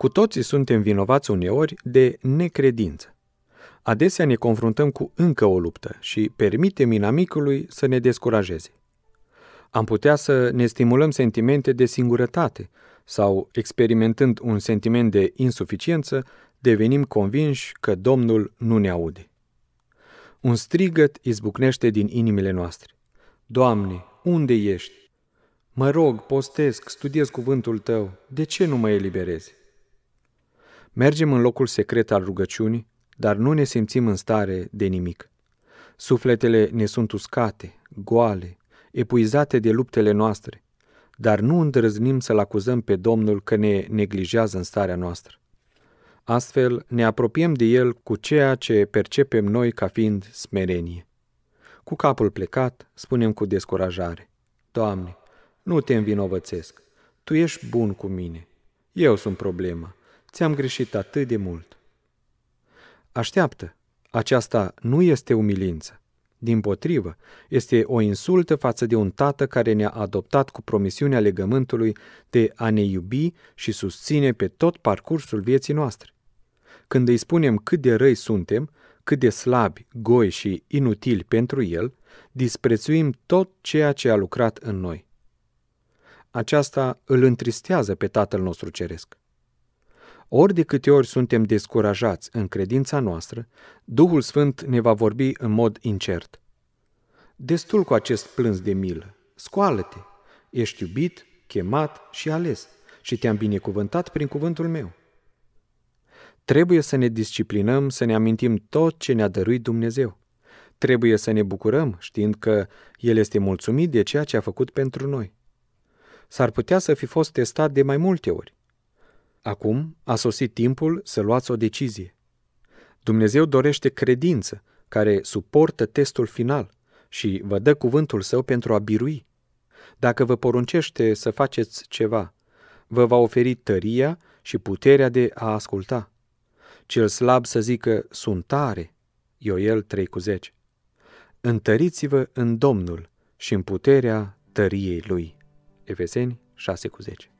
Cu toții suntem vinovați uneori de necredință. Adesea ne confruntăm cu încă o luptă și permitem inamicului să ne descurajeze. Am putea să ne stimulăm sentimente de singurătate sau, experimentând un sentiment de insuficiență, devenim convinși că Domnul nu ne aude. Un strigăt izbucnește din inimile noastre. Doamne, unde ești? Mă rog, postesc, studiez cuvântul tău, de ce nu mă eliberezi? Mergem în locul secret al rugăciunii, dar nu ne simțim în stare de nimic. Sufletele ne sunt uscate, goale, epuizate de luptele noastre, dar nu îndrăznim să-L acuzăm pe Domnul că ne neglijează în starea noastră. Astfel, ne apropiem de El cu ceea ce percepem noi ca fiind smerenie. Cu capul plecat, spunem cu descurajare, Doamne, nu te învinovățesc, Tu ești bun cu mine, eu sunt problema, ți-am greșit atât de mult. Așteaptă, aceasta nu este umilință. Din potrivă, este o insultă față de un tată care ne-a adoptat cu promisiunea legământului de a ne iubi și susține pe tot parcursul vieții noastre. Când îi spunem cât de răi suntem, cât de slabi, goi și inutili pentru el, disprețuim tot ceea ce a lucrat în noi. Aceasta îl întristează pe Tatăl nostru Ceresc. Ori de câte ori suntem descurajați în credința noastră, Duhul Sfânt ne va vorbi în mod incert. Destul cu acest plâns de milă. Scoală-te! Ești iubit, chemat și ales și te-am binecuvântat prin cuvântul meu. Trebuie să ne disciplinăm, să ne amintim tot ce ne-a dăruit Dumnezeu. Trebuie să ne bucurăm știind că El este mulțumit de ceea ce a făcut pentru noi. S-ar putea să fi fost testat de mai multe ori, Acum a sosit timpul să luați o decizie. Dumnezeu dorește credință care suportă testul final și vă dă cuvântul său pentru a birui. Dacă vă poruncește să faceți ceva, vă va oferi tăria și puterea de a asculta. Cel slab să zică, sunt tare, Ioel 3 cu 10. Întăriți-vă în Domnul și în puterea tăriei Lui. Efeseni 6 cu 10.